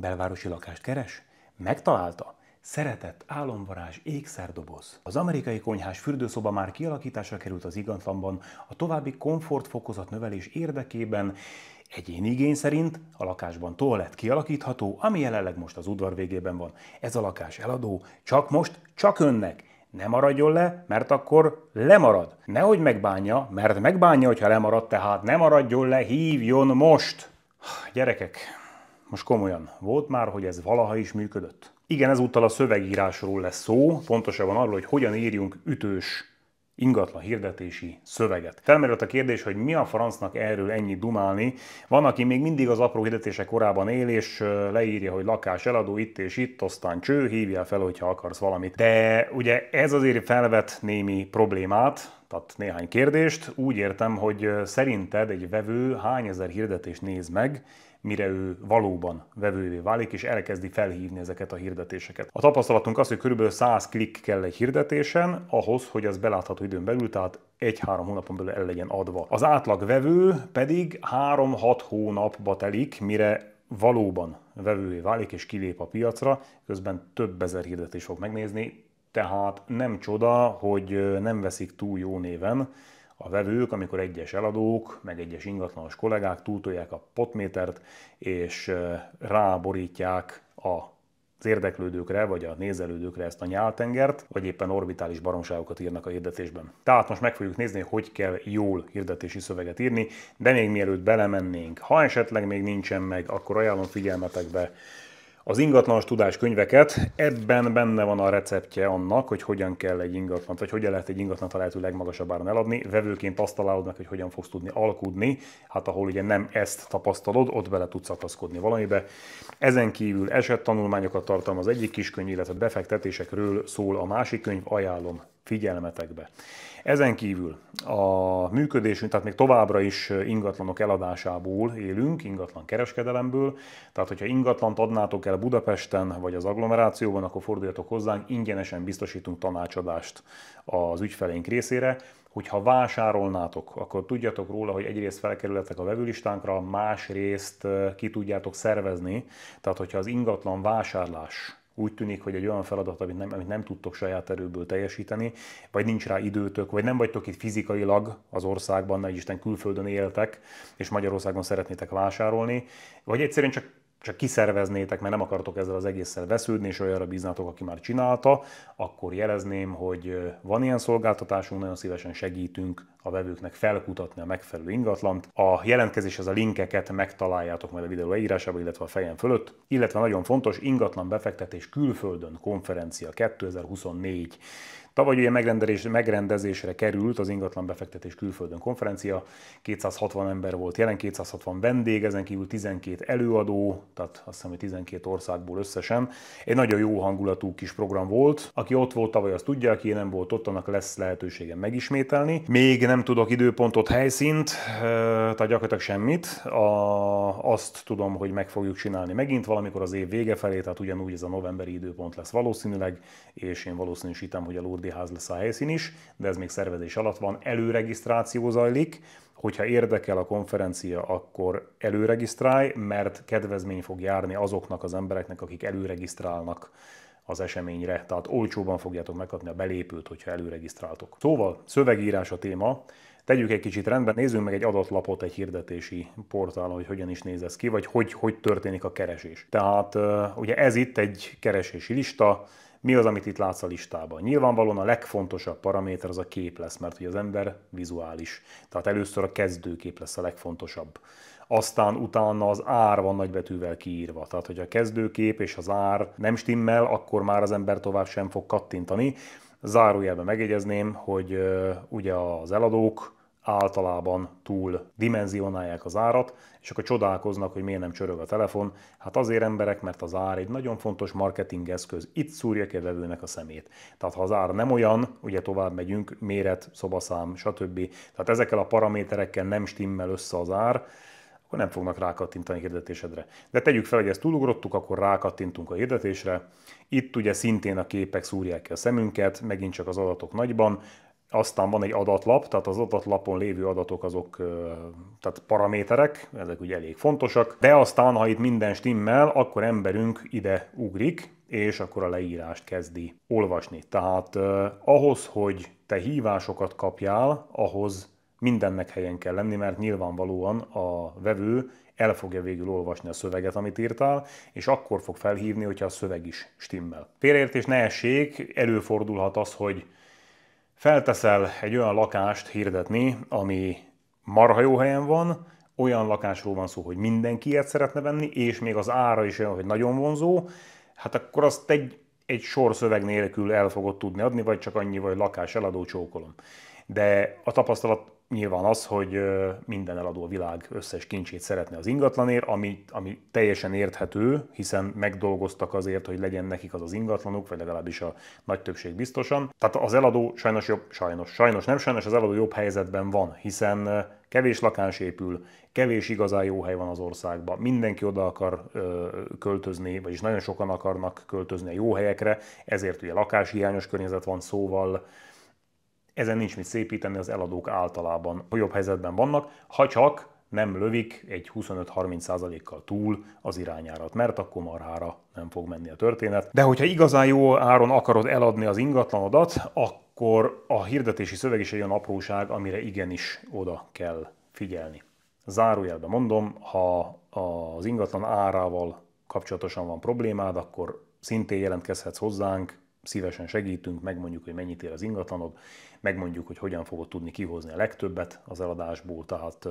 Belvárosi lakást keres? Megtalálta? Szeretett álomvarázs ékszerdoboz. Az amerikai konyhás fürdőszoba már kialakításra került az igatlanban, a további komfortfokozat növelés érdekében egyéni igény szerint a lakásban toalett kialakítható, ami jelenleg most az udvar végében van. Ez a lakás eladó, csak most, csak önnek. Ne maradjon le, mert akkor lemarad. Nehogy megbánja, mert megbánja, hogyha lemarad, tehát ne maradjon le, hívjon most. Gyerekek, most komolyan, volt már, hogy ez valaha is működött? Igen, ezúttal a szövegírásról lesz szó, pontosabban arról, hogy hogyan írjunk ütős ingatlan hirdetési szöveget. Felmerült a kérdés, hogy mi a francnak erről ennyi dumálni. Van, aki még mindig az apró hirdetése korában él, és leírja, hogy lakás eladó itt és itt, aztán cső, hívjál fel, hogyha akarsz valamit. De ugye ez azért felvet némi problémát, tehát néhány kérdést. Úgy értem, hogy szerinted egy vevő hány ezer hirdetést néz meg, mire ő valóban vevővé válik, és elkezdi felhívni ezeket a hirdetéseket. A tapasztalatunk az, hogy kb. 100 klikk kell egy hirdetésen, ahhoz, hogy az belátható időn belül, tehát egy-három hónapon belül el legyen adva. Az átlag vevő pedig 3-6 hónapba telik, mire valóban vevővé válik és kilép a piacra, közben több ezer hirdetés fog megnézni, tehát nem csoda, hogy nem veszik túl jó néven, a vevők, amikor egyes eladók, meg egyes ingatlanos kollégák túltolják a potmétert, és ráborítják a az érdeklődőkre, vagy a nézelődőkre ezt a nyáltengert, vagy éppen orbitális baromságokat írnak a hirdetésben. Tehát most meg fogjuk nézni, hogy kell jól hirdetési szöveget írni, de még mielőtt belemennénk, ha esetleg még nincsen meg, akkor ajánlom figyelmetekbe az ingatlanos tudás könyveket. Ebben benne van a receptje annak, hogy hogyan kell egy ingatlant, vagy hogyan lehet egy ingatlant a lehető legmagasabb áron eladni. Vevőként azt találod meg, hogy hogyan fogsz tudni alkudni, hát ahol ugye nem ezt tapasztalod, ott bele tudsz akaszkodni valamibe. Ezen kívül tanulmányokat tartalmaz egyik kiskönyv, illetve befektetésekről szól a másik könyv, ajánlom figyelmetekbe. Ezen kívül a működésünk, tehát még továbbra is ingatlanok eladásából élünk, ingatlan kereskedelemből, tehát hogyha ingatlant adnátok el Budapesten vagy az agglomerációban, akkor forduljatok hozzánk, ingyenesen biztosítunk tanácsadást az ügyfeleink részére, hogyha vásárolnátok, akkor tudjatok róla, hogy egyrészt felkerületek a vevőlistánkra, másrészt eh, ki tudjátok szervezni, tehát hogyha az ingatlan vásárlás úgy tűnik, hogy egy olyan feladat, amit nem, amit nem tudtok saját erőből teljesíteni, vagy nincs rá időtök, vagy nem vagytok itt fizikailag az országban, nagy Isten külföldön éltek, és Magyarországon szeretnétek vásárolni, vagy egyszerűen csak csak kiszerveznétek, mert nem akartok ezzel az egésszel vesződni, és olyanra bíznátok, aki már csinálta, akkor jelezném, hogy van ilyen szolgáltatásunk, nagyon szívesen segítünk a vevőknek felkutatni a megfelelő ingatlant. A jelentkezéshez a linkeket megtaláljátok majd a videó leírásában, illetve a fejem fölött. Illetve nagyon fontos, ingatlan befektetés külföldön konferencia 2024. Tavaly ugye megrendelés, megrendezésre került az ingatlan befektetés külföldön konferencia, 260 ember volt jelen, 260 vendég, ezen kívül 12 előadó, tehát azt hiszem, hogy 12 országból összesen. Egy nagyon jó hangulatú kis program volt. Aki ott volt tavaly, azt tudja, aki nem volt ott, annak lesz lehetősége megismételni. Még nem tudok időpontot, helyszínt, tehát gyakorlatilag semmit. A, azt tudom, hogy meg fogjuk csinálni megint valamikor az év vége felé, tehát ugyanúgy ez a novemberi időpont lesz valószínűleg, és én valószínűsítem, hogy a Lourdes vdh lesz a helyszín is, de ez még szervezés alatt van, előregisztráció zajlik, hogyha érdekel a konferencia, akkor előregisztrálj, mert kedvezmény fog járni azoknak az embereknek, akik előregisztrálnak az eseményre, tehát olcsóban fogjátok megkapni a belépőt, hogyha előregisztráltok. Szóval szövegírás a téma, tegyük egy kicsit rendben, nézzünk meg egy adatlapot egy hirdetési portálon, hogy hogyan is néz ez ki, vagy hogy, hogy történik a keresés. Tehát ugye ez itt egy keresési lista, mi az, amit itt látsz a listában. Nyilvánvalóan a legfontosabb paraméter az a kép lesz, mert hogy az ember vizuális. Tehát először a kezdőkép lesz a legfontosabb. Aztán utána az ár van nagybetűvel kiírva. Tehát, hogy a kezdőkép és az ár nem stimmel, akkor már az ember tovább sem fog kattintani. Zárójelben megjegyezném, hogy ugye az eladók általában túl dimenzionálják az árat, és akkor csodálkoznak, hogy miért nem csörög a telefon. Hát azért emberek, mert az ár egy nagyon fontos marketingeszköz. Itt szúrja ki a vevőnek a szemét. Tehát ha az ár nem olyan, ugye tovább megyünk, méret, szobaszám, stb. Tehát ezekkel a paraméterekkel nem stimmel össze az ár, akkor nem fognak rákattintani a hirdetésedre. De tegyük fel, hogy ezt túlugrottuk, akkor rákattintunk a hirdetésre. Itt ugye szintén a képek szúrják ki a szemünket, megint csak az adatok nagyban, aztán van egy adatlap, tehát az adatlapon lévő adatok azok, tehát paraméterek, ezek ugye elég fontosak, de aztán, ha itt minden stimmel, akkor emberünk ide ugrik, és akkor a leírást kezdi olvasni. Tehát eh, ahhoz, hogy te hívásokat kapjál, ahhoz mindennek helyen kell lenni, mert nyilvánvalóan a vevő el fogja végül olvasni a szöveget, amit írtál, és akkor fog felhívni, hogyha a szöveg is stimmel. Félértés ne essék, előfordulhat az, hogy Felteszel egy olyan lakást hirdetni, ami marha jó helyen van, olyan lakásról van szó, hogy mindenki ilyet szeretne venni, és még az ára is olyan, hogy nagyon vonzó, hát akkor azt egy, egy sor szöveg nélkül el fogod tudni adni, vagy csak annyi, vagy lakás eladó csókolom. De a tapasztalat nyilván az, hogy minden eladó a világ összes kincsét szeretne az ingatlanért, ami, ami teljesen érthető, hiszen megdolgoztak azért, hogy legyen nekik az az ingatlanuk, vagy legalábbis a nagy többség biztosan. Tehát az eladó sajnos jobb, sajnos, sajnos nem sajnos, az eladó jobb helyzetben van, hiszen kevés lakás épül, kevés igazán jó hely van az országban, mindenki oda akar ö, költözni, vagyis nagyon sokan akarnak költözni a jó helyekre, ezért ugye lakáshiányos környezet van szóval, ezen nincs mit szépíteni, az eladók általában jobb helyzetben vannak, ha csak nem lövik egy 25-30%-kal túl az irányárat, mert akkor marhára nem fog menni a történet. De hogyha igazán jó áron akarod eladni az ingatlanodat, akkor a hirdetési szöveg is egy olyan apróság, amire igenis oda kell figyelni. Zárójelbe mondom, ha az ingatlan árával kapcsolatosan van problémád, akkor szintén jelentkezhetsz hozzánk, szívesen segítünk, megmondjuk, hogy mennyit ér az ingatlanod, megmondjuk, hogy hogyan fogod tudni kihozni a legtöbbet az eladásból, tehát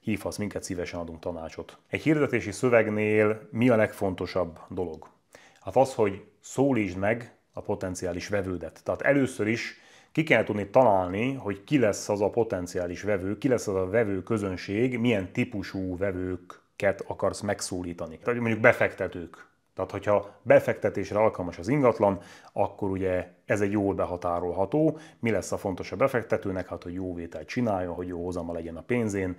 hívhatsz minket, szívesen adunk tanácsot. Egy hirdetési szövegnél mi a legfontosabb dolog? Hát az, hogy szólítsd meg a potenciális vevődet. Tehát először is ki kell tudni találni, hogy ki lesz az a potenciális vevő, ki lesz az a vevő közönség, milyen típusú vevőket akarsz megszólítani. Tehát mondjuk befektetők, tehát, hogyha befektetésre alkalmas az ingatlan, akkor ugye ez egy jól behatárolható. Mi lesz a fontos a befektetőnek? Hát, hogy jó vételt csináljon, hogy jó hozama legyen a pénzén,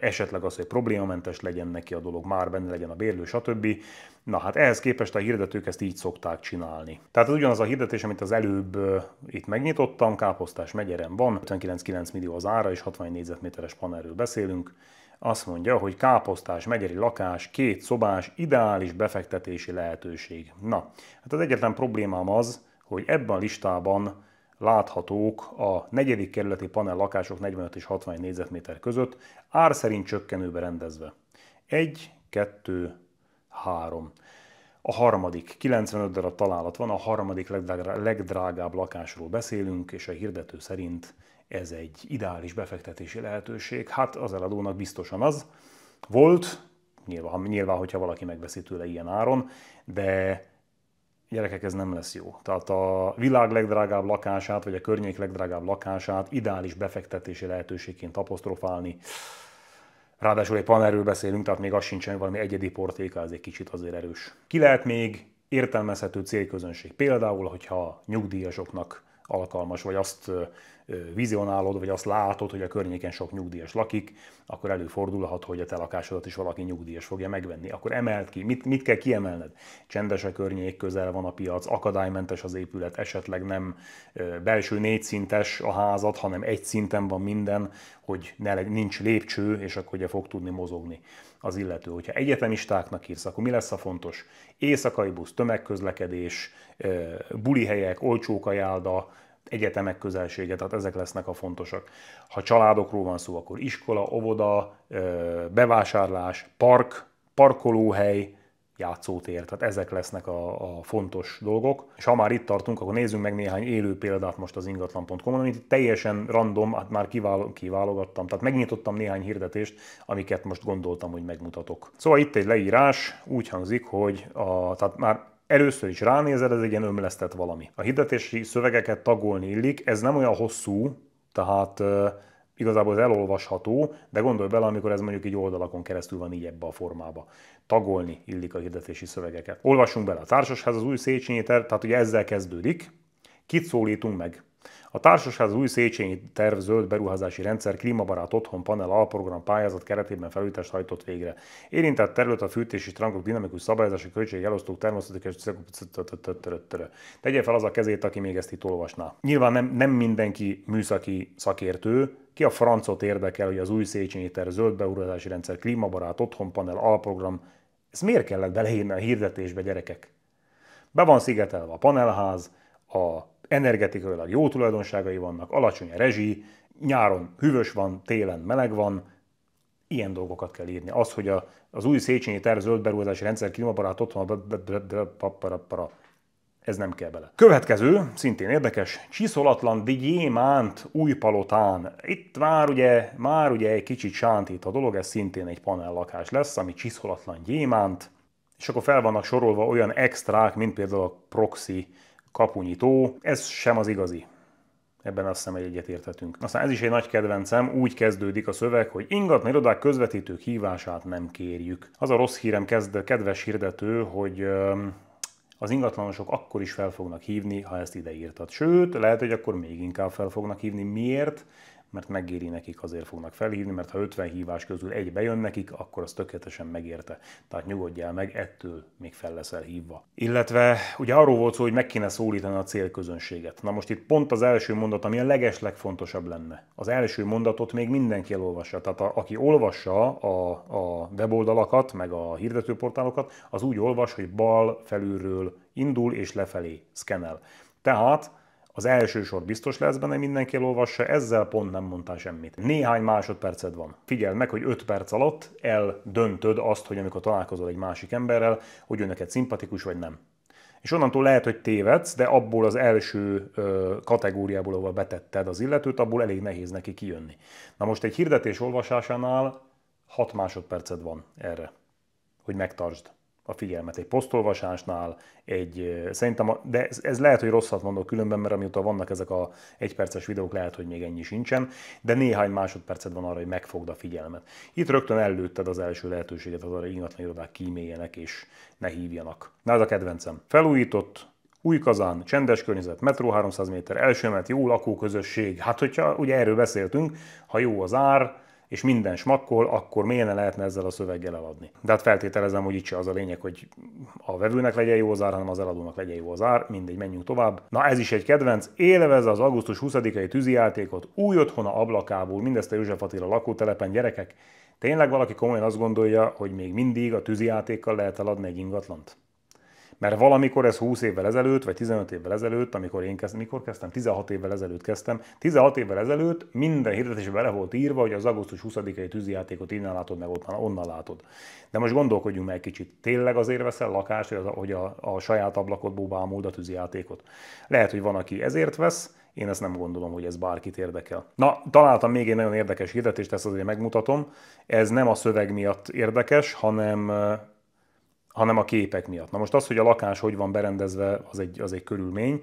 esetleg az, hogy problémamentes legyen neki a dolog, már benne legyen a bérlő, stb. Na hát ehhez képest a hirdetők ezt így szokták csinálni. Tehát ez ugyanaz a hirdetés, amit az előbb itt megnyitottam, Káposztás megyeren van, 59,9 millió az ára és 60 négyzetméteres panelről beszélünk. Azt mondja, hogy káposztás megyeri lakás, két szobás, ideális befektetési lehetőség. Na, hát az egyetlen problémám az, hogy ebben a listában láthatók a negyedik kerületi panel lakások 45 és 60 négyzetméter között, ár szerint csökkenőbe rendezve. 1, 2, 3. A harmadik, 95 darab találat van, a harmadik legdrágább, legdrágább lakásról beszélünk, és a hirdető szerint ez egy ideális befektetési lehetőség? Hát az eladónak biztosan az volt, nyilván, nyilván hogyha valaki megveszi tőle ilyen áron, de gyerekek, ez nem lesz jó. Tehát a világ legdrágább lakását, vagy a környék legdrágább lakását ideális befektetési lehetőségként apostrofálni, Ráadásul egy panerről beszélünk, tehát még az hogy valami egyedi portéka, ez egy kicsit azért erős. Ki lehet még értelmezhető célközönség? Például, hogyha nyugdíjasoknak alkalmas, vagy azt vizionálod, vagy azt látod, hogy a környéken sok nyugdíjas lakik, akkor előfordulhat, hogy a te lakásodat is valaki nyugdíjas fogja megvenni. Akkor emeld ki, mit, mit kell kiemelned? Csendes a környék, közel van a piac, akadálymentes az épület, esetleg nem belső négyszintes a házat, hanem egy szinten van minden, hogy ne, nincs lépcső, és akkor ugye fog tudni mozogni az illető. Hogyha egyetemistáknak írsz, akkor mi lesz a fontos? Éjszakai busz, tömegközlekedés, bulihelyek, olcsók ajánlda, egyetemek közelsége, tehát ezek lesznek a fontosak. Ha családokról van szó, akkor iskola, óvoda, bevásárlás, park, parkolóhely, játszótér, tehát ezek lesznek a, a fontos dolgok. És ha már itt tartunk, akkor nézzünk meg néhány élő példát most az ingatlan.com-on, amit teljesen random, hát már kiváló, kiválogattam, tehát megnyitottam néhány hirdetést, amiket most gondoltam, hogy megmutatok. Szóval itt egy leírás, úgy hangzik, hogy a, tehát már Először is ránézel, ez egy ilyen ömlesztett valami. A hirdetési szövegeket tagolni illik, ez nem olyan hosszú, tehát igazából ez elolvasható, de gondolj bele, amikor ez mondjuk egy oldalakon keresztül van így ebbe a formába. Tagolni illik a hirdetési szövegeket. Olvassunk bele a társasház, az új Széchenyi tehát ugye ezzel kezdődik. Kit szólítunk meg? A társaság az új Széchenyi terv zöld beruházási rendszer klímabarát otthon panel alprogram pályázat keretében felújítást hajtott végre. Érintett terület a fűtési trangok dinamikus szabályozása költségelosztók természetes Tegye fel az a kezét, aki még ezt olvasná. Nyilván nem, mindenki műszaki szakértő, ki a érdekel, hogy az beruházási rendszer otthonpanel alprogram, ez a hirdetésbe, gyerekek? Be van szigetelve a panelház, a energetikailag jó tulajdonságai vannak, alacsony a rezsi, nyáron hűvös van, télen meleg van, ilyen dolgokat kell írni. Az, hogy a, az új Széchenyi terv zöld beruházási rendszer kilomabarát otthon, ez nem kell bele. Következő, szintén érdekes, csiszolatlan digyémánt új palotán. Itt már ugye, már ugye egy kicsit sántít a dolog, ez szintén egy panel lakás lesz, ami csiszolatlan gyémánt, és akkor fel vannak sorolva olyan extrák, mint például a proxy kapunyító. Ez sem az igazi. Ebben azt hiszem, hogy egyetérthetünk. Aztán ez is egy nagy kedvencem, úgy kezdődik a szöveg, hogy ingatlan irodák közvetítők hívását nem kérjük. Az a rossz hírem kezd, kedves hirdető, hogy az ingatlanosok akkor is fel fognak hívni, ha ezt ideírtad. Sőt, lehet, hogy akkor még inkább fel fognak hívni. Miért? mert megéri nekik, azért fognak felhívni, mert ha 50 hívás közül egy bejön nekik, akkor az tökéletesen megérte. Tehát nyugodjál meg, ettől még fel leszel hívva. Illetve ugye arról volt szó, hogy meg kéne szólítani a célközönséget. Na most itt pont az első mondat, ami a legeslegfontosabb lenne. Az első mondatot még mindenki elolvassa. Tehát a, aki olvassa a, a weboldalakat, meg a hirdetőportálokat, az úgy olvas, hogy bal felülről indul és lefelé szkenel. Tehát az első sor biztos lesz benne, mindenki olvassa, ezzel pont nem mondtál semmit. Néhány másodperced van. Figyeld meg, hogy 5 perc alatt eldöntöd azt, hogy amikor találkozol egy másik emberrel, hogy ő neked szimpatikus vagy nem. És onnantól lehet, hogy tévedsz, de abból az első ö, kategóriából, ahol betetted az illetőt, abból elég nehéz neki kijönni. Na most egy hirdetés olvasásánál 6 másodperced van erre, hogy megtartsd a figyelmet. Egy posztolvasásnál, egy, szerintem, de ez, ez lehet, hogy rosszat mondok különben, mert amióta vannak ezek a egyperces videók, lehet, hogy még ennyi sincsen, de néhány másodpercet van arra, hogy megfogd a figyelmet. Itt rögtön előtted az első lehetőséget, az arra ingatlan irodák kíméljenek és ne hívjanak. Na ez a kedvencem. Felújított, új kazán, csendes környezet, metró 300 méter, első emelet, jó lakóközösség. Hát, hogyha ugye erről beszéltünk, ha jó az ár, és minden smakkol, akkor miért ne lehetne ezzel a szöveggel eladni? De hát feltételezem, hogy itt se az a lényeg, hogy a vevőnek legyen jó az ár, hanem az eladónak legyen jó az ár, mindegy, menjünk tovább. Na ez is egy kedvenc, élvezze az augusztus 20-ai tűzijátékot új otthona ablakából, mindezt a József Attila lakótelepen gyerekek. Tényleg valaki komolyan azt gondolja, hogy még mindig a tűzijátékkal lehet eladni egy ingatlant? Mert valamikor ez 20 évvel ezelőtt, vagy 15 évvel ezelőtt, amikor én kezdtem, mikor kezdtem? 16 évvel ezelőtt kezdtem. 16 évvel ezelőtt minden hirdetésben bele volt írva, hogy az augusztus 20-ai tűzijátékot innen látod, meg ott, onnan látod. De most gondolkodjunk meg egy kicsit. Tényleg azért veszel lakást, hogy a, hogy a, a saját ablakot bóbálmód a tűzijátékot? Lehet, hogy van, aki ezért vesz, én ezt nem gondolom, hogy ez bárkit érdekel. Na, találtam még egy nagyon érdekes hirdetést, ezt azért megmutatom. Ez nem a szöveg miatt érdekes, hanem hanem a képek miatt. Na most az, hogy a lakás hogy van berendezve, az egy, az egy körülmény,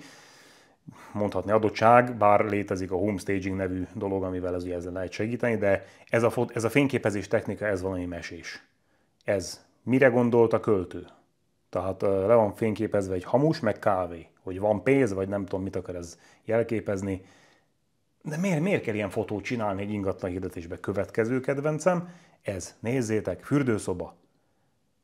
mondhatni adottság, bár létezik a home staging nevű dolog, amivel ez ugye ezzel lehet segíteni, de ez a, ez a fényképezés technika, ez valami mesés. Ez mire gondolt a költő? Tehát le van fényképezve egy hamus, meg kávé, hogy van pénz, vagy nem tudom, mit akar ez jelképezni. De miért, miért kell ilyen fotót csinálni egy ingatlan hirdetésbe? Következő kedvencem, ez, nézzétek, fürdőszoba,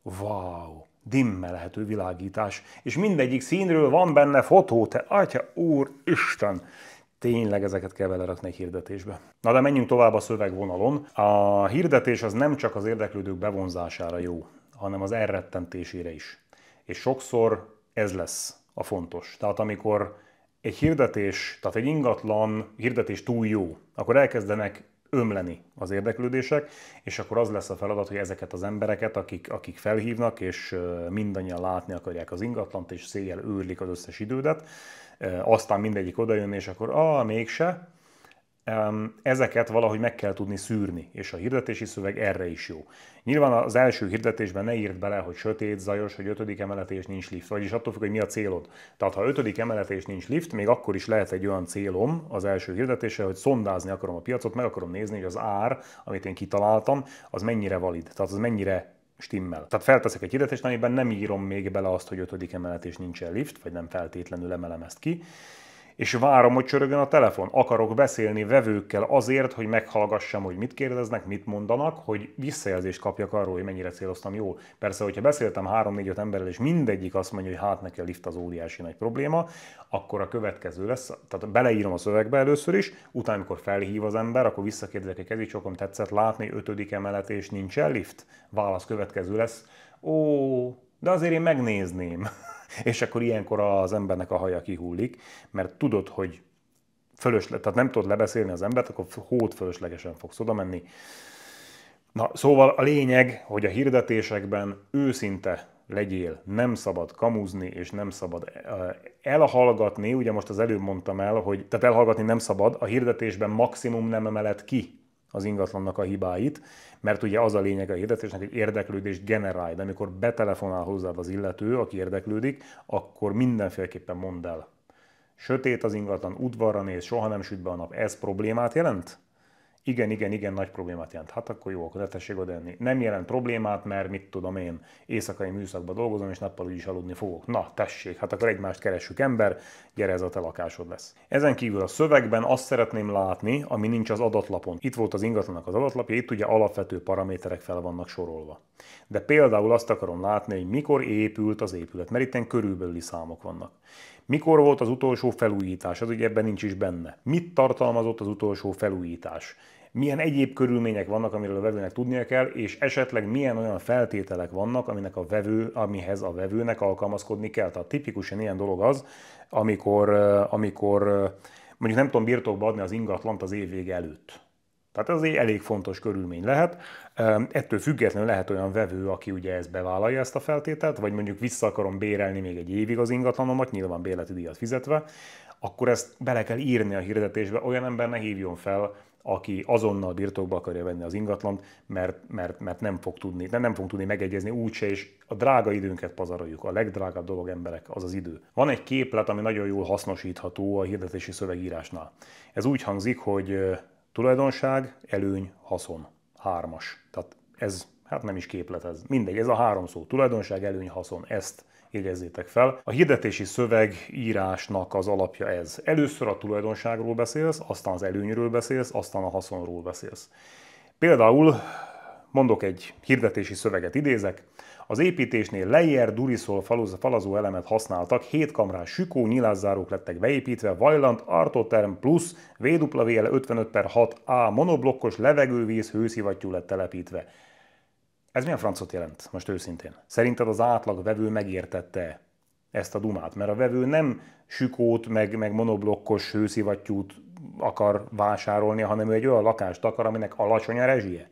wow, dimmelhető világítás, és mindegyik színről van benne fotó, te atya, úr, Isten! Tényleg ezeket kell belerakni egy hirdetésbe. Na de menjünk tovább a szövegvonalon. A hirdetés az nem csak az érdeklődők bevonzására jó, hanem az elrettentésére is. És sokszor ez lesz a fontos. Tehát amikor egy hirdetés, tehát egy ingatlan hirdetés túl jó, akkor elkezdenek ömleni az érdeklődések, és akkor az lesz a feladat, hogy ezeket az embereket, akik, akik felhívnak, és mindannyian látni akarják az ingatlant, és széjjel őrlik az összes idődet, aztán mindegyik odajön, és akkor a ah, mégse, ezeket valahogy meg kell tudni szűrni, és a hirdetési szöveg erre is jó. Nyilván az első hirdetésben ne írd bele, hogy sötét, zajos, hogy ötödik emelet és nincs lift, vagyis attól függ, hogy mi a célod. Tehát ha ötödik emelet és nincs lift, még akkor is lehet egy olyan célom az első hirdetése, hogy szondázni akarom a piacot, meg akarom nézni, hogy az ár, amit én kitaláltam, az mennyire valid, tehát az mennyire stimmel. Tehát felteszek egy hirdetést, amiben nem írom még bele azt, hogy ötödik emelet és nincsen lift, vagy nem feltétlenül emelem ezt ki, és várom, hogy csörögön a telefon. Akarok beszélni vevőkkel azért, hogy meghallgassam, hogy mit kérdeznek, mit mondanak, hogy visszajelzést kapjak arról, hogy mennyire céloztam jól. Persze, hogyha beszéltem 3-4-5 emberrel, és mindegyik azt mondja, hogy hát neki a lift az óriási nagy probléma, akkor a következő lesz, tehát beleírom a szövegbe először is, utána, amikor felhív az ember, akkor visszakérdezek, hogy kezicsokom tetszett látni, ötödik emelet és nincsen lift? Válasz következő lesz, ó, de azért én megnézném. És akkor ilyenkor az embernek a haja kihullik, mert tudod, hogy fölösle, tehát nem tudod lebeszélni az embert, akkor hót fölöslegesen fogsz oda menni. Na, szóval a lényeg, hogy a hirdetésekben őszinte legyél, nem szabad kamuzni, és nem szabad eh, elhallgatni, ugye most az előbb mondtam el, hogy tehát elhallgatni nem szabad, a hirdetésben maximum nem emelet ki az ingatlannak a hibáit, mert ugye az a lényeg a hirdetésnek, hogy érdeklődést generálj, de amikor betelefonál hozzád az illető, aki érdeklődik, akkor mindenféleképpen mondd el. Sötét az ingatlan, udvarra néz, soha nem süt be a nap, ez problémát jelent? igen, igen, igen, nagy problémát jelent. Hát akkor jó, akkor ne tessék oda enni. Nem jelent problémát, mert mit tudom én, éjszakai műszakban dolgozom, és nappal úgyis aludni fogok. Na, tessék, hát akkor egymást keressük ember, gyere ez a te lakásod lesz. Ezen kívül a szövegben azt szeretném látni, ami nincs az adatlapon. Itt volt az ingatlanak az adatlapja, itt ugye alapvető paraméterek fel vannak sorolva. De például azt akarom látni, hogy mikor épült az épület, mert itt körülbelüli számok vannak. Mikor volt az utolsó felújítás? Az ugye ebben nincs is benne. Mit tartalmazott az utolsó felújítás? Milyen egyéb körülmények vannak, amiről a vevőnek tudnia kell, és esetleg milyen olyan feltételek vannak, aminek a vevő, amihez a vevőnek alkalmazkodni kell. Tehát tipikusan ilyen dolog az, amikor, eh, amikor eh, mondjuk nem tudom birtokba adni az ingatlant az év vége előtt tehát ez egy elég fontos körülmény lehet. Ehm, ettől függetlenül lehet olyan vevő, aki ugye ezt bevállalja ezt a feltételt, vagy mondjuk vissza akarom bérelni még egy évig az ingatlanomat, nyilván bérleti díjat fizetve, akkor ezt bele kell írni a hirdetésbe, olyan ember ne hívjon fel, aki azonnal birtokba akarja venni az ingatlant, mert, mert, mert nem fog tudni, nem, nem fog tudni megegyezni úgyse, és a drága időnket pazaroljuk. A legdrágább dolog emberek az az idő. Van egy képlet, ami nagyon jól hasznosítható a hirdetési szövegírásnál. Ez úgy hangzik, hogy Tulajdonság, előny, haszon. Hármas. Tehát ez, hát nem is képletez. Mindegy, ez a három szó. Tulajdonság, előny, haszon. Ezt jegyezzétek fel. A hirdetési szöveg írásnak az alapja ez. Először a tulajdonságról beszélsz, aztán az előnyről beszélsz, aztán a haszonról beszélsz. Például Mondok egy hirdetési szöveget idézek. Az építésnél duriszol falozó, falazó elemet használtak, hétkamrás sükó nyilászárók lettek beépítve, Vajland Artoterm Plus VWL 55 per 6A monoblokkos levegővíz hőszivattyú lett telepítve. Ez milyen francot jelent, most őszintén? Szerinted az átlag vevő megértette ezt a dumát? Mert a vevő nem sükót, meg, meg monoblokkos hőszivattyút akar vásárolni, hanem ő egy olyan lakást akar, aminek alacsony a rezsie.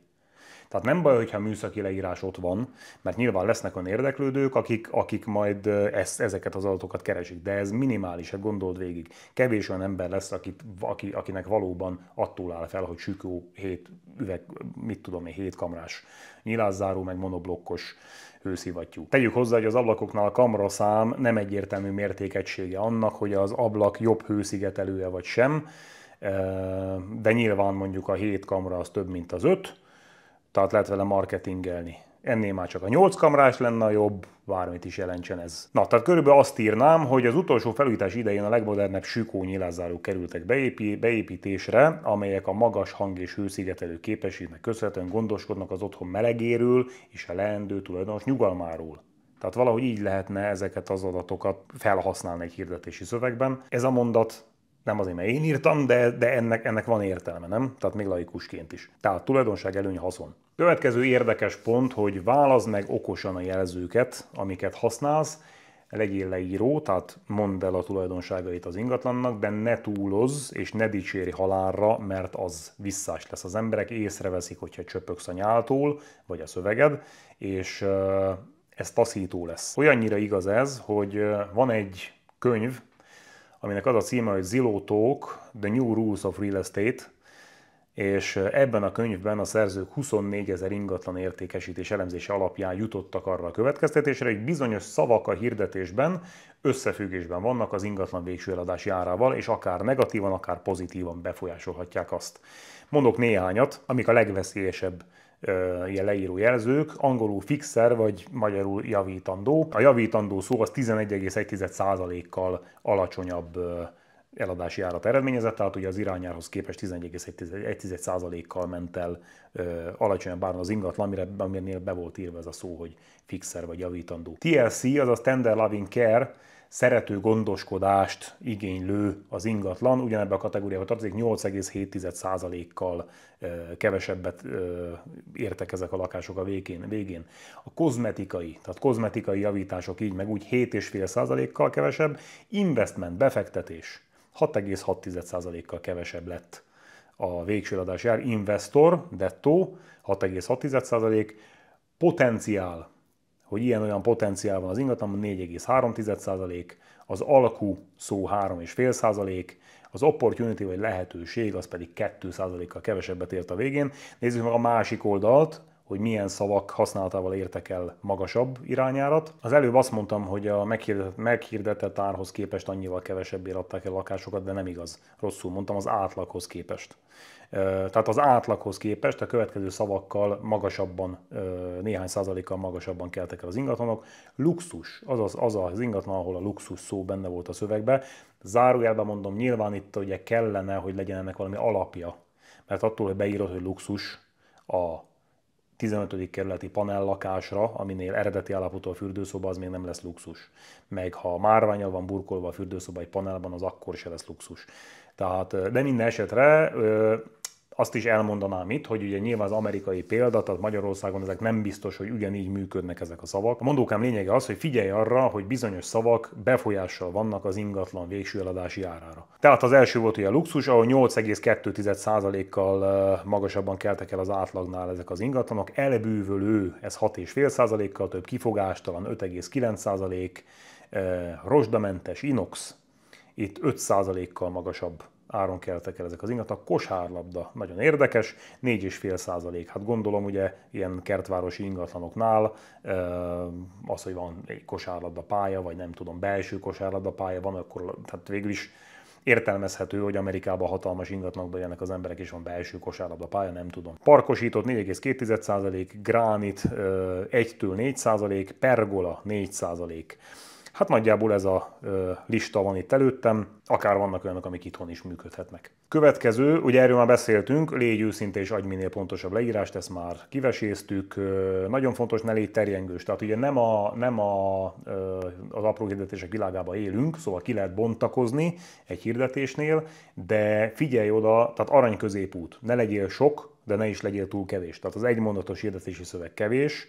Tehát nem baj, hogyha műszaki leírás ott van, mert nyilván lesznek olyan érdeklődők, akik, akik majd eh, ezt, ezeket az adatokat keresik, de ez minimális, hát gondold végig. Kevés olyan ember lesz, akit, aki, akinek valóban attól áll fel, hogy sükó hét üveg, mit tudom én, hét kamrás nyilázzáró, meg monoblokkos hőszivattyú. Tegyük hozzá, hogy az ablakoknál a szám nem egyértelmű mértékegysége annak, hogy az ablak jobb hőszigetelője vagy sem, eh, de nyilván mondjuk a 7 kamra az több, mint az 5, tehát lehet vele marketingelni. Ennél már csak a 8 kamrás lenne a jobb, bármit is jelentsen ez. Na, tehát körülbelül azt írnám, hogy az utolsó felújítás idején a legmodernebb sükó nyilázárók kerültek beépítésre, amelyek a magas hang és hőszigetelő képességnek köszönhetően gondoskodnak az otthon melegéről és a leendő tulajdonos nyugalmáról. Tehát valahogy így lehetne ezeket az adatokat felhasználni egy hirdetési szövegben. Ez a mondat nem azért, mert én írtam, de, de ennek, ennek van értelme, nem? Tehát még laikusként is. Tehát tulajdonság előny haszon. Következő érdekes pont, hogy válasz meg okosan a jelzőket, amiket használsz, legyél leíró, tehát mondd el a tulajdonságait az ingatlannak, de ne túloz és ne dicséri halálra, mert az visszás lesz. Az emberek észreveszik, hogyha csöpögsz a nyáltól, vagy a szöveged, és ez taszító lesz. Olyannyira igaz ez, hogy van egy könyv, aminek az a címe, hogy Zillow Talk, The New Rules of Real Estate, és ebben a könyvben a szerzők 24 ezer ingatlan értékesítés elemzése alapján jutottak arra a következtetésre, hogy bizonyos szavak a hirdetésben összefüggésben vannak az ingatlan végső eladási árával, és akár negatívan, akár pozitívan befolyásolhatják azt. Mondok néhányat, amik a legveszélyesebb ilyen leíró jelzők, angolul fixer vagy magyarul javítandó. A javítandó szó az 11,1%-kal alacsonyabb eladási árat eredményezett, tehát ugye az irányárhoz képest 11,1%-kal ment el ö, alacsonyabb áron az ingatlan, amire, aminél be volt írva ez a szó, hogy fixer vagy javítandó. TLC, azaz Tender Loving Care, szerető gondoskodást igénylő az ingatlan, ugyanebben a kategóriában tartozik, 8,7%-kal kevesebbet értek ezek a lakások a végén. végén. A kozmetikai, tehát kozmetikai javítások így meg úgy 7,5%-kal kevesebb, investment, befektetés 6,6%-kal kevesebb lett a végső eladás jár, investor, dettó 6,6%, potenciál hogy ilyen-olyan potenciál van az ingatlanban, 4,3%, az alkú szó 3,5%, az opportunity vagy lehetőség az pedig 2%-kal kevesebbet ért a végén. Nézzük meg a másik oldalt, hogy milyen szavak használatával értek el magasabb irányárat. Az előbb azt mondtam, hogy a meghirdetett, meghirdetett árhoz képest annyival kevesebbért adták el lakásokat, de nem igaz. Rosszul mondtam, az átlaghoz képest. Tehát az átlaghoz képest a következő szavakkal magasabban, néhány százalékkal magasabban keltek el az ingatlanok. Luxus, azaz az az ingatlan, ahol a luxus szó benne volt a szövegben. Zárójelben mondom, nyilván itt ugye kellene, hogy legyen ennek valami alapja. Mert attól, hogy beírod, hogy luxus, a 15. kerületi panel lakásra, aminél eredeti állapotú a fürdőszoba, az még nem lesz luxus. Meg ha márványal van burkolva a fürdőszoba egy panelban, az akkor se lesz luxus. Tehát, de minden esetre azt is elmondanám itt, hogy ugye nyilván az amerikai példa, tehát Magyarországon ezek nem biztos, hogy ugyanígy működnek ezek a szavak. A mondókám lényege az, hogy figyelj arra, hogy bizonyos szavak befolyással vannak az ingatlan végső eladási árára. Tehát az első volt ugye a luxus, ahol 8,2%-kal magasabban keltek el az átlagnál ezek az ingatlanok, elbűvölő ez 6,5%-kal több, kifogástalan 5,9%, rosdamentes inox, itt 5%-kal magasabb áron keltek el ezek az ingatlanok kosárlabda nagyon érdekes, 4,5 százalék. Hát gondolom ugye ilyen kertvárosi ingatlanoknál az, hogy van egy kosárlabda pálya, vagy nem tudom, belső kosárlabda pálya van, akkor tehát végül is értelmezhető, hogy Amerikában hatalmas ingatlanokban jönnek az emberek, és van belső kosárlabda pálya, nem tudom. Parkosított 4,2%, gránit 1-4%, százalék, pergola 4%. százalék. Hát nagyjából ez a lista van itt előttem, akár vannak olyanok, amik itthon is működhetnek. Következő, ugye erről már beszéltünk, légy őszinte és adj minél pontosabb leírást, ezt már kiveséztük. Nagyon fontos, ne légy terjengős. Tehát ugye nem, a, nem a, az apró hirdetések világába élünk, szóval ki lehet bontakozni egy hirdetésnél, de figyelj oda, tehát arany középút. Ne legyél sok, de ne is legyél túl kevés. Tehát az egymondatos hirdetési szöveg kevés,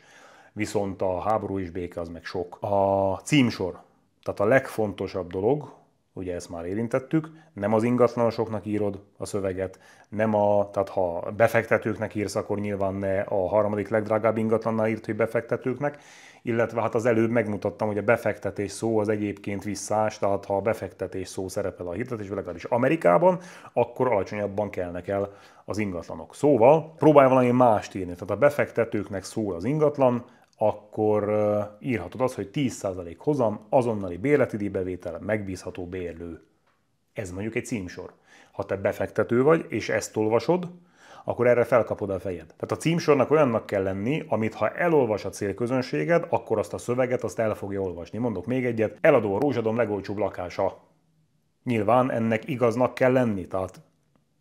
viszont a háború és béke az meg sok. A címsor, tehát a legfontosabb dolog, ugye ezt már érintettük, nem az ingatlanosoknak írod a szöveget, nem a, tehát ha befektetőknek írsz, akkor nyilván ne a harmadik legdrágább ingatlannál írt, hogy befektetőknek, illetve hát az előbb megmutattam, hogy a befektetés szó az egyébként visszás, tehát ha a befektetés szó szerepel a hirdetésben, legalábbis Amerikában, akkor alacsonyabban kelnek el az ingatlanok. Szóval próbálj valami mást írni, tehát a befektetőknek szól az ingatlan, akkor írhatod azt, hogy 10% hozam, azonnali bérleti díjbevétel, megbízható bérlő. Ez mondjuk egy címsor. Ha te befektető vagy, és ezt olvasod, akkor erre felkapod a fejed. Tehát a címsornak olyannak kell lenni, amit ha elolvas a célközönséged, akkor azt a szöveget azt el fogja olvasni. Mondok még egyet, eladó a rózsadom legolcsóbb lakása. Nyilván ennek igaznak kell lenni, tehát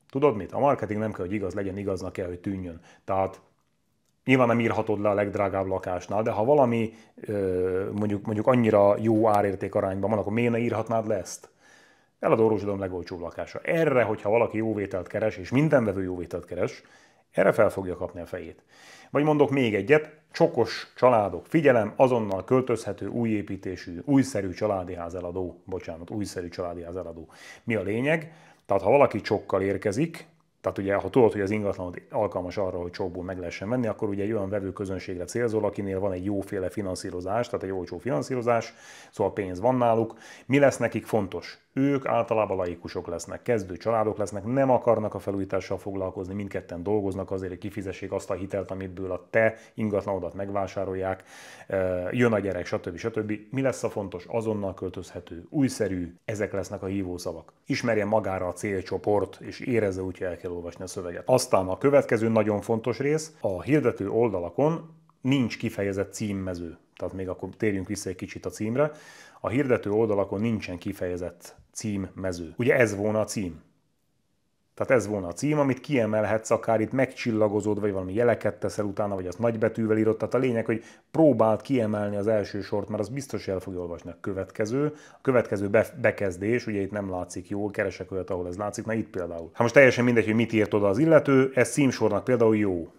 tudod mit? A marketing nem kell, hogy igaz legyen, igaznak kell, hogy tűnjön. Tehát Nyilván nem írhatod le a legdrágább lakásnál, de ha valami mondjuk, mondjuk annyira jó árérték arányban van, akkor miért ne írhatnád le ezt? Eladórósodom legolcsóbb lakása. Erre, hogyha valaki jóvételt keres, és minden vevő jóvételt keres, erre fel fogja kapni a fejét. Vagy mondok még egyet, csokos családok, figyelem, azonnal költözhető újépítésű, újszerű családi ház eladó, bocsánat, újszerű családi ház eladó. Mi a lényeg? Tehát ha valaki csokkal érkezik, tehát ugye, ha tudod, hogy az ingatlanod alkalmas arra, hogy csókból meg lehessen venni, akkor ugye egy olyan vevőközönségre célzol, akinél van egy jóféle finanszírozás, tehát egy olcsó finanszírozás, szóval pénz van náluk. Mi lesz nekik fontos? ők általában laikusok lesznek, kezdő családok lesznek, nem akarnak a felújítással foglalkozni, mindketten dolgoznak azért, hogy kifizessék azt a hitelt, amitből a te ingatlanodat megvásárolják, jön a gyerek, stb. stb. Mi lesz a fontos? Azonnal költözhető, újszerű, ezek lesznek a hívószavak. Ismerje magára a célcsoport, és érezze úgy, hogy el kell olvasni a szöveget. Aztán a következő nagyon fontos rész, a hirdető oldalakon nincs kifejezett címmező. Tehát még akkor térjünk vissza egy kicsit a címre. A hirdető oldalakon nincsen kifejezett címmező. Ugye ez volna a cím. Tehát ez volna a cím, amit kiemelhetsz akár itt megcsillagozod vagy valami jeleket teszel utána, vagy azt nagybetűvel írod. Tehát a lényeg, hogy próbált kiemelni az első sort, mert az biztos el fogja olvasni a következő. A következő be- bekezdés, ugye itt nem látszik jól, keresek olyat, ahol ez látszik, na itt például. Hát most teljesen mindegy, hogy mit írt oda az illető, ez címsornak például jó.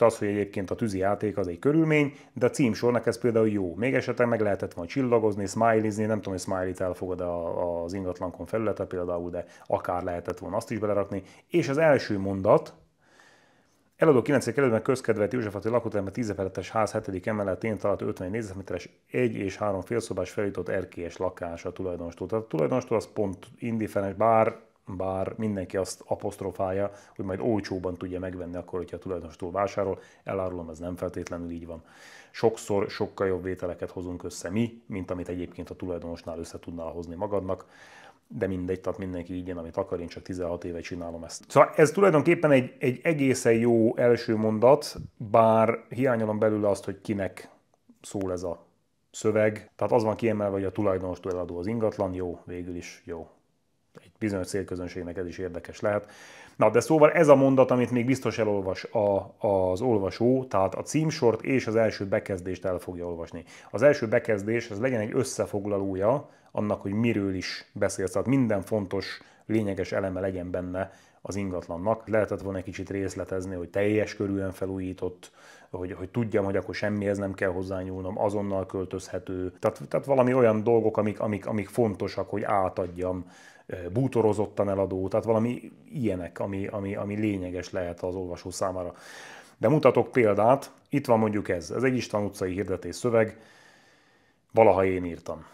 Most az, hogy egyébként a tűzi játék az egy körülmény, de a címsornak ez például jó. Még esetleg meg lehetett volna csillagozni, smiley nem tudom, hogy smiley-t elfogad a, az ingatlankon felülete például, de akár lehetett volna azt is belerakni. És az első mondat, Eladó 9. kerületben közkedvelt József Attila lakótelemben 10 felettes ház 7. emeletén talált 50 négyzetméteres 1 és 3 félszobás felújított erkélyes lakás a tulajdonostól. Tehát a tulajdonostól az pont indiferens, bár bár mindenki azt apostrofálja, hogy majd olcsóban tudja megvenni akkor, hogyha a tulajdonostól vásárol, elárulom, ez nem feltétlenül így van. Sokszor sokkal jobb vételeket hozunk össze mi, mint amit egyébként a tulajdonosnál össze tudnál hozni magadnak, de mindegy, tehát mindenki így jön, amit akar, én csak 16 éve csinálom ezt. Szóval ez tulajdonképpen egy, egy egészen jó első mondat, bár hiányolom belőle azt, hogy kinek szól ez a szöveg. Tehát az van kiemelve, hogy a tulajdonostól eladó az ingatlan, jó, végül is jó egy bizonyos célközönségnek ez is érdekes lehet. Na, de szóval ez a mondat, amit még biztos elolvas a, az olvasó, tehát a címsort és az első bekezdést el fogja olvasni. Az első bekezdés, ez legyen egy összefoglalója annak, hogy miről is beszélsz. Tehát minden fontos, lényeges eleme legyen benne az ingatlannak. Lehetett volna egy kicsit részletezni, hogy teljes körűen felújított, hogy, hogy tudjam, hogy akkor semmihez nem kell hozzányúlnom, azonnal költözhető. Tehát, tehát valami olyan dolgok, amik, amik, amik fontosak, hogy átadjam bútorozottan eladó, tehát valami ilyenek, ami, ami, ami lényeges lehet az olvasó számára. De mutatok példát, itt van mondjuk ez, ez egy István utcai hirdetés szöveg, valaha én írtam.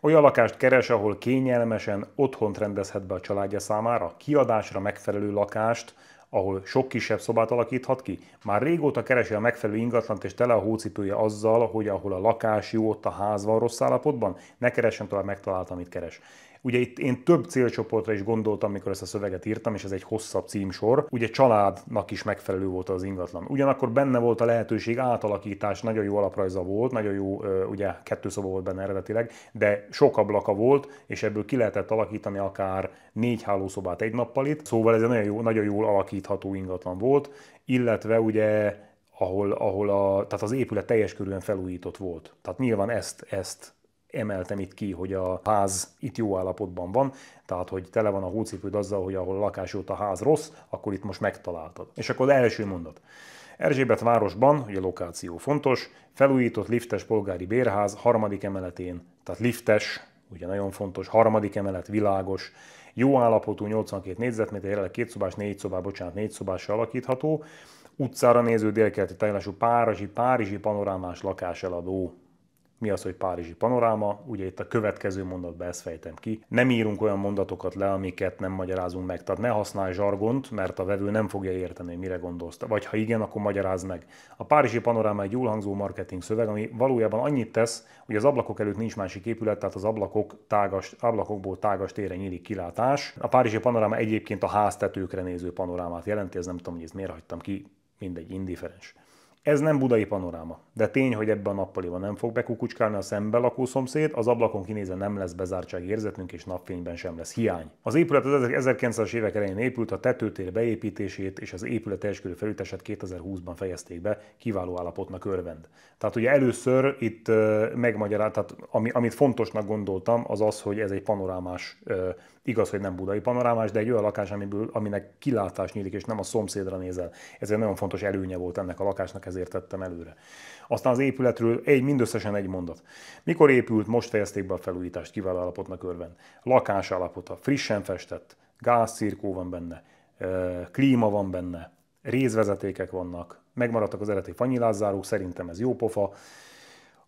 Olyan lakást keres, ahol kényelmesen otthont rendezhet be a családja számára, kiadásra megfelelő lakást, ahol sok kisebb szobát alakíthat ki. Már régóta keresi a megfelelő ingatlant, és tele a hócipője azzal, hogy ahol a lakás jó, ott a ház van rossz állapotban, ne keressen tovább, megtalálta, amit keres. Ugye itt én több célcsoportra is gondoltam, mikor ezt a szöveget írtam, és ez egy hosszabb címsor. Ugye családnak is megfelelő volt az ingatlan. Ugyanakkor benne volt a lehetőség átalakítás, nagyon jó alaprajza volt, nagyon jó, ugye kettő szoba volt benne eredetileg, de sok ablaka volt, és ebből ki lehetett alakítani akár négy hálószobát egy nappalit. Szóval ez egy nagyon, jó, nagyon jól alakít javítható ingatlan volt, illetve ugye ahol, ahol a, tehát az épület teljes körülön felújított volt. Tehát nyilván ezt, ezt emeltem itt ki, hogy a ház itt jó állapotban van, tehát hogy tele van a hócipőd azzal, hogy ahol a lakás óta a ház rossz, akkor itt most megtaláltad. És akkor az első mondat. Erzsébet városban, ugye lokáció fontos, felújított liftes polgári bérház harmadik emeletén, tehát liftes, ugye nagyon fontos, harmadik emelet világos, jó állapotú 82 négyzetméter, jelenleg szobás, négy szobás, bocsánat, négy szobás alakítható. Utcára néző délkeleti tájlású párizsi, párizsi panorámás lakáseladó mi az, hogy Párizsi panoráma, ugye itt a következő mondatban ezt fejtem ki. Nem írunk olyan mondatokat le, amiket nem magyarázunk meg. Tehát ne használj zsargont, mert a vevő nem fogja érteni, mire gondolsz. Vagy ha igen, akkor magyarázd meg. A Párizsi panoráma egy jól hangzó marketing szöveg, ami valójában annyit tesz, hogy az ablakok előtt nincs másik épület, tehát az ablakok tágas, ablakokból tágas térre nyílik kilátás. A Párizsi panoráma egyébként a háztetőkre néző panorámát jelenti, ez nem tudom, hogy ezt miért hagytam ki, mindegy, indiferens. Ez nem budai panoráma, de tény, hogy ebben a nappaliban nem fog bekukucskálni a szembe lakó szomszéd, az ablakon kinézve nem lesz bezártság érzetünk, és napfényben sem lesz hiány. Az épület az 1900-as évek elején épült, a tetőtér beépítését és az épület teljes felütását 2020-ban fejezték be, kiváló állapotnak örvend. Tehát ugye először itt megmagyarált, tehát ami, amit fontosnak gondoltam, az az, hogy ez egy panorámás igaz, hogy nem budai panorámás, de egy olyan lakás, amiből, aminek kilátás nyílik, és nem a szomszédra nézel. Ez egy nagyon fontos előnye volt ennek a lakásnak, ezért tettem előre. Aztán az épületről egy, mindösszesen egy mondat. Mikor épült, most fejezték be a felújítást, kiváló állapotnak örven. Lakás állapota, frissen festett, gázcirkó van benne, klíma van benne, rézvezetékek vannak, megmaradtak az eredeti fanyilázzárók, szerintem ez jó pofa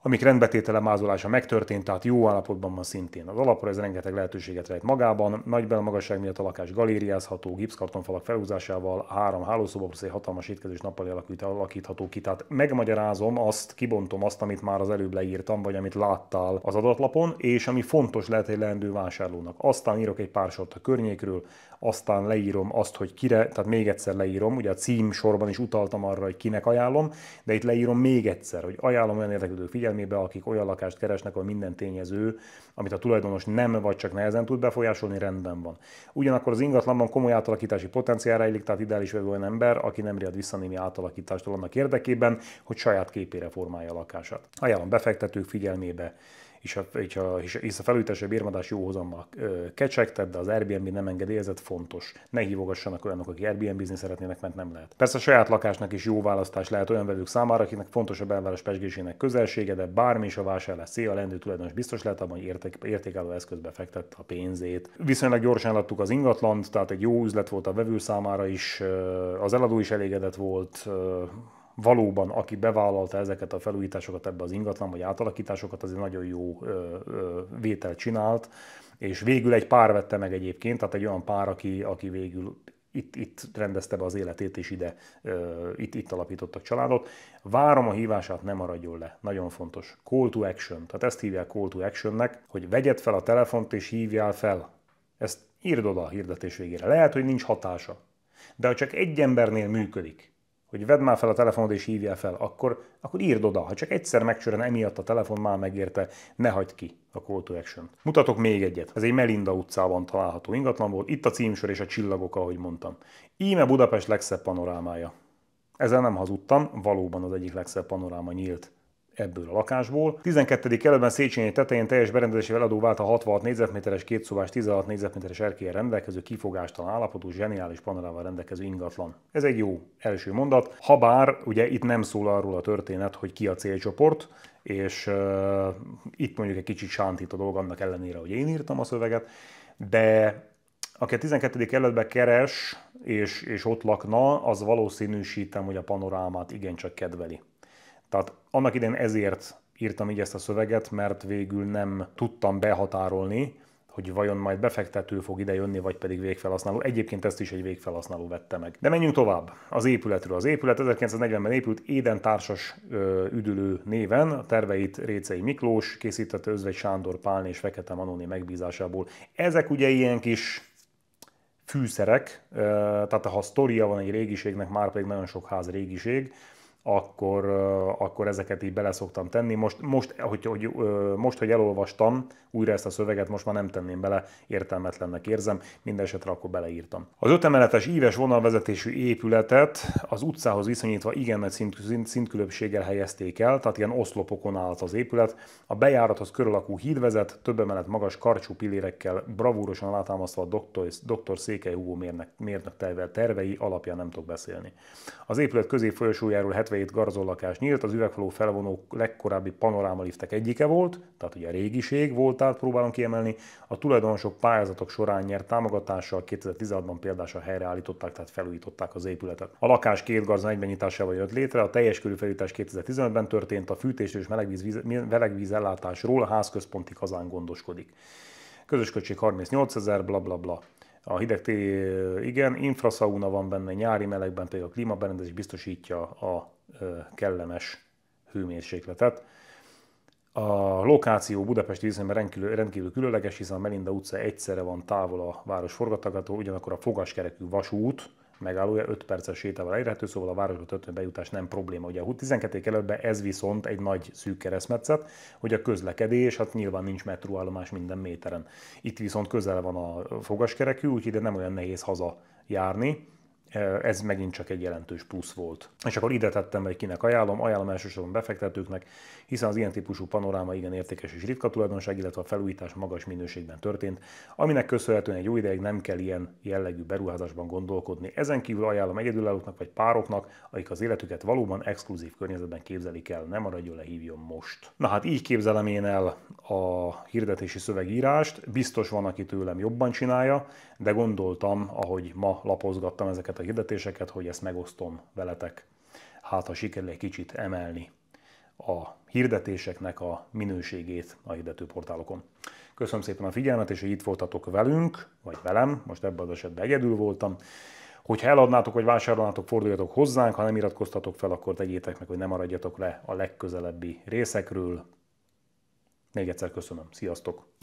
amik rendbetétele mázolása megtörtént, tehát jó állapotban van szintén. Az alapra ez rengeteg lehetőséget rejt magában, nagy magasság miatt a lakás galériázható, gipszkartonfalak felhúzásával, három hálószoba plusz egy hatalmas étkezés nappali alakítható ki. Tehát megmagyarázom azt, kibontom azt, amit már az előbb leírtam, vagy amit láttál az adatlapon, és ami fontos lehet egy leendő vásárlónak. Aztán írok egy pár sort a környékről, aztán leírom azt, hogy kire, tehát még egyszer leírom, ugye a cím sorban is utaltam arra, hogy kinek ajánlom, de itt leírom még egyszer, hogy ajánlom olyan érdeklődők figyelmébe, akik olyan lakást keresnek, ahol minden tényező, amit a tulajdonos nem vagy csak nehezen tud befolyásolni, rendben van. Ugyanakkor az ingatlanban komoly átalakítási potenciál rejlik, tehát ideális vevő olyan ember, aki nem riad vissza némi átalakítástól annak érdekében, hogy saját képére formálja a lakását. Ajánlom befektetők figyelmébe, és a, és a, és a felújítási bérmadás jó hozammal kecsegtet, de az Airbnb nem engedélyezett, fontos. Ne hívogassanak olyanok, akik airbnb bizni szeretnének, mert nem lehet. Persze a saját lakásnak is jó választás lehet olyan velük számára, akiknek fontos a belváros pesgésének közelsége, de bármi is a vásárlás cél, a lendő tulajdonos biztos lehet abban, hogy érték, értékelő eszközbe fektette a pénzét. Viszonylag gyorsan láttuk az ingatlant, tehát egy jó üzlet volt a vevő számára is, az eladó is elégedett volt, valóban, aki bevállalta ezeket a felújításokat ebbe az ingatlan, vagy átalakításokat, egy nagyon jó ö, ö, vételt csinált, és végül egy pár vette meg egyébként, tehát egy olyan pár, aki, aki végül itt, itt rendezte be az életét, és ide, ö, itt, itt alapítottak családot. Várom a hívását, nem maradjon le. Nagyon fontos. Call to action. Tehát ezt hívják call to actionnek, hogy vegyed fel a telefont és hívjál fel. Ezt írd oda a hirdetés végére. Lehet, hogy nincs hatása. De ha csak egy embernél működik, hogy vedd már fel a telefonod és hívjál fel, akkor, akkor írd oda. Ha csak egyszer megcsörön emiatt a telefon, már megérte, ne hagyd ki a call to action -t. Mutatok még egyet. Ez egy Melinda utcában található ingatlan volt. Itt a címsor és a csillagok, ahogy mondtam. Íme Budapest legszebb panorámája. Ezzel nem hazudtam, valóban az egyik legszebb panoráma nyílt ebből a lakásból. 12. kerületben Széchenyi tetején teljes berendezésével vált a 66 négyzetméteres kétszobás 16 négyzetméteres erkélyen rendelkező kifogástalan állapotú zseniális panorával rendelkező ingatlan. Ez egy jó első mondat, habár ugye itt nem szól arról a történet, hogy ki a célcsoport, és uh, itt mondjuk egy kicsit sántít a dolog annak ellenére, hogy én írtam a szöveget, de aki a 12. kerületbe keres és, és ott lakna, az valószínűsítem, hogy a panorámát igencsak kedveli. Tehát annak idén ezért írtam így ezt a szöveget, mert végül nem tudtam behatárolni, hogy vajon majd befektető fog ide jönni, vagy pedig végfelhasználó. Egyébként ezt is egy végfelhasználó vette meg. De menjünk tovább. Az épületről. Az épület 1940-ben épült Éden Társas ö, üdülő néven, a terveit Récei Miklós készítette Özvegy Sándor Pálné és Fekete Manoni megbízásából. Ezek ugye ilyen kis fűszerek, tehát ha sztoria van egy régiségnek, már pedig nagyon sok ház régiség, akkor, akkor ezeket így bele szoktam tenni. Most, most, hogy, hogy, most, hogy elolvastam újra ezt a szöveget, most már nem tenném bele, értelmetlennek érzem, minden esetre akkor beleírtam. Az ötemeletes íves vonalvezetésű épületet az utcához viszonyítva igen nagy szint, szint, szintkülönbséggel helyezték el, tehát ilyen oszlopokon állt az épület. A bejárathoz körülakú híd vezet, több emelet magas karcsú pillérekkel bravúrosan alátámasztva a doktor, doktor Székely Hugo mérnök, mérnök tervei alapján nem tudok beszélni. Az épület középfolyosójáról 70 67 garzollakás nyílt, az üvegfaló felvonó legkorábbi panorámaliftek egyike volt, tehát ugye a régiség voltát próbálom kiemelni, a tulajdonosok pályázatok során nyert támogatással 2016-ban példásra helyreállították, tehát felújították az épületet. A lakás két garz egybenyitásával jött létre, a teljes felújítás 2015-ben történt, a fűtés és melegvíz, melegvíz ellátásról a házközponti kazán gondoskodik. Közös költség 38 ezer, bla bla bla a hideg té, igen, infraszauna van benne, nyári melegben tehát a klímaberendezés biztosítja a kellemes hőmérsékletet. A lokáció Budapesti viszonyban rendkívül, rendkívül különleges, hiszen a Melinda utca egyszerre van távol a város forgatagától, ugyanakkor a fogaskerekű vasút megállója 5 perces sétával elérhető, szóval a városba történő bejutás nem probléma. Ugye a 12. kerületben ez viszont egy nagy szűk keresztmetszet, hogy a közlekedés, hát nyilván nincs metróállomás minden méteren. Itt viszont közel van a fogaskerekű, úgyhogy ide nem olyan nehéz haza járni, Eh, ez megint csak egy jelentős plusz volt. És akkor ide tettem, hogy kinek ajánlom, ajánlom elsősorban befektetőknek, hiszen az ilyen típusú panoráma igen értékes és ritka tulajdonság, illetve a felújítás magas minőségben történt, aminek köszönhetően egy jó ideig nem kell ilyen jellegű beruházásban gondolkodni. Ezen kívül ajánlom egyedülállóknak vagy pároknak, akik az életüket valóban exkluzív környezetben képzelik el, nem maradjon le, hívjon most. Na hát így képzelem én el a hirdetési szövegírást, biztos van, aki tőlem jobban csinálja, de gondoltam, ahogy ma lapozgattam ezeket a hirdetéseket, hogy ezt megosztom veletek, hát ha sikerül egy kicsit emelni a hirdetéseknek a minőségét a hirdetőportálokon. Köszönöm szépen a figyelmet, és hogy itt voltatok velünk, vagy velem, most ebben az esetben egyedül voltam. Hogyha eladnátok, vagy vásárolnátok, forduljatok hozzánk, ha nem iratkoztatok fel, akkor tegyétek meg, hogy ne maradjatok le a legközelebbi részekről. Még egyszer köszönöm, sziasztok!